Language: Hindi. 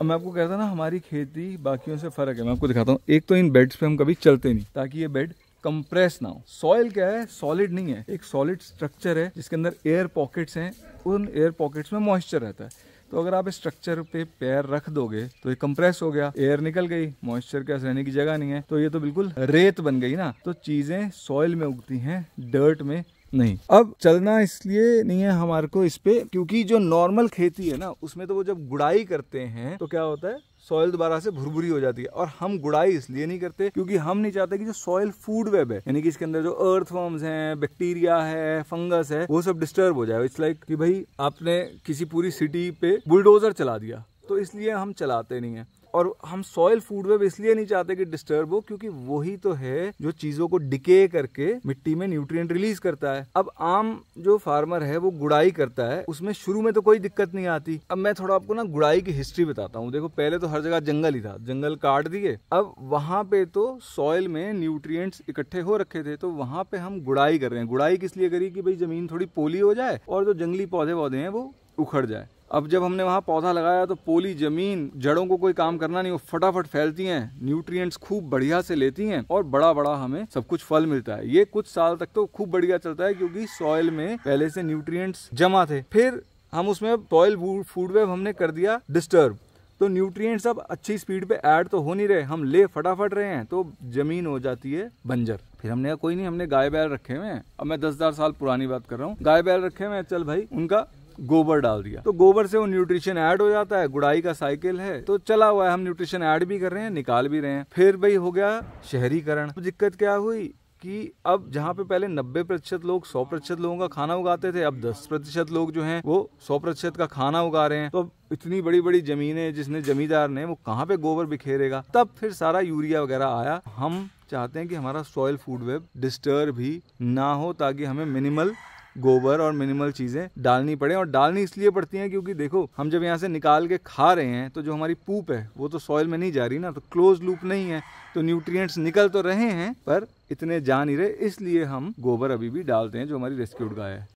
अब मैं आपको कहता ना हमारी खेती बाकियों से फ़र्क है मैं आपको दिखाता हूँ एक तो इन बेड्स पे हम कभी चलते नहीं ताकि ये बेड कंप्रेस ना हो सॉइल क्या है सॉलिड नहीं है एक सॉलिड स्ट्रक्चर है जिसके अंदर एयर पॉकेट्स हैं उन एयर पॉकेट्स में मॉइस्चर रहता है तो अगर आप इस स्ट्रक्चर पे पैर रख दोगे तो ये कंप्रेस हो गया एयर निकल गई मॉइस्चर के रहने की जगह नहीं है तो ये तो बिल्कुल रेत बन गई ना तो चीजें सॉइल में उगती हैं डर्ट में नहीं अब चलना इसलिए नहीं है हमारे को इस पे क्योंकि जो नॉर्मल खेती है ना उसमें तो वो जब गुड़ाई करते हैं तो क्या होता है सॉइल दोबारा से भुरभुरी हो जाती है और हम गुड़ाई इसलिए नहीं करते क्योंकि हम नहीं चाहते कि जो सॉइल फूड वेब है यानी कि इसके अंदर जो अर्थ फॉर्म्स हैं बैक्टीरिया है फंगस है वो सब डिस्टर्ब हो जाए इट्स लाइक की कि भाई आपने किसी पूरी सिटी पे बुलडोजर चला दिया तो इसलिए हम चलाते नहीं हैं और हम सॉयल फूड वेब इसलिए नहीं चाहते कि डिस्टर्ब हो क्योंकि वही तो है जो चीजों को डिके करके मिट्टी में न्यूट्रिएंट रिलीज करता है अब आम जो फार्मर है वो गुड़ाई करता है उसमें शुरू में तो कोई दिक्कत नहीं आती अब मैं थोड़ा आपको ना गुड़ाई की हिस्ट्री बताता हूँ देखो पहले तो हर जगह जंगल ही था जंगल काट दिए अब वहां पे तो सॉइल में न्यूट्रिय इकट्ठे हो रखे थे तो वहां पे हम गुड़ाई कर रहे हैं गुड़ाई किस लिए करी कि भाई जमीन थोड़ी पोली हो जाए और जो जंगली पौधे पौधे हैं वो उखड़ जाए अब जब हमने वहाँ पौधा लगाया तो पोली ज़मीन जड़ों को कोई काम करना नहीं वो फटाफट फैलती हैं न्यूट्रिएंट्स खूब बढ़िया से लेती हैं और बड़ा बड़ा हमें सब कुछ फल मिलता है ये कुछ साल तक तो खूब बढ़िया चलता है क्योंकि सॉयल में पहले से न्यूट्रिएंट्स जमा थे फिर हम उसमें सॉयल फूड वेब हमने कर दिया डिस्टर्ब तो न्यूट्रिएंट्स अब अच्छी स्पीड पे ऐड तो हो नहीं रहे हम ले फटाफट रहे हैं तो जमीन हो जाती है बंजर फिर हमने कहा कोई नहीं हमने गाय बैल रखे हुए हैं अब मैं दस हजार साल पुरानी बात कर रहा हूँ गाय बैल रखे हुए हैं चल भाई उनका गोबर डाल दिया तो गोबर से वो न्यूट्रिशन ऐड हो जाता है गुड़ाई का साइकिल है तो चला हुआ है हम न्यूट्रिशन ऐड भी कर रहे हैं निकाल भी रहे हैं फिर भाई हो गया शहरीकरण तो दिक्कत क्या हुई कि अब जहाँ पे पहले 90 प्रतिशत लोग 100 प्रतिशत लोगों का खाना उगाते थे अब 10 प्रतिशत लोग जो हैं वो 100 प्रतिशत का खाना उगा रहे हैं तो इतनी बड़ी बड़ी जमीनें जिसने जमींदार ने वो कहाँ पे गोबर बिखेरेगा तब फिर सारा यूरिया वगैरह आया हम चाहते हैं कि हमारा सॉयल फूड वेब डिस्टर्ब भी ना हो ताकि हमें मिनिमल गोबर और मिनिमल चीज़ें डालनी पड़े और डालनी इसलिए पड़ती हैं क्योंकि देखो हम जब यहाँ से निकाल के खा रहे हैं तो जो हमारी पूप है वो तो सॉइल में नहीं जा रही ना तो क्लोज लूप नहीं है तो न्यूट्रिएंट्स निकल तो रहे हैं पर इतने जा नहीं रहे इसलिए हम गोबर अभी भी डालते हैं जो हमारी रेस्क्यूड गाय है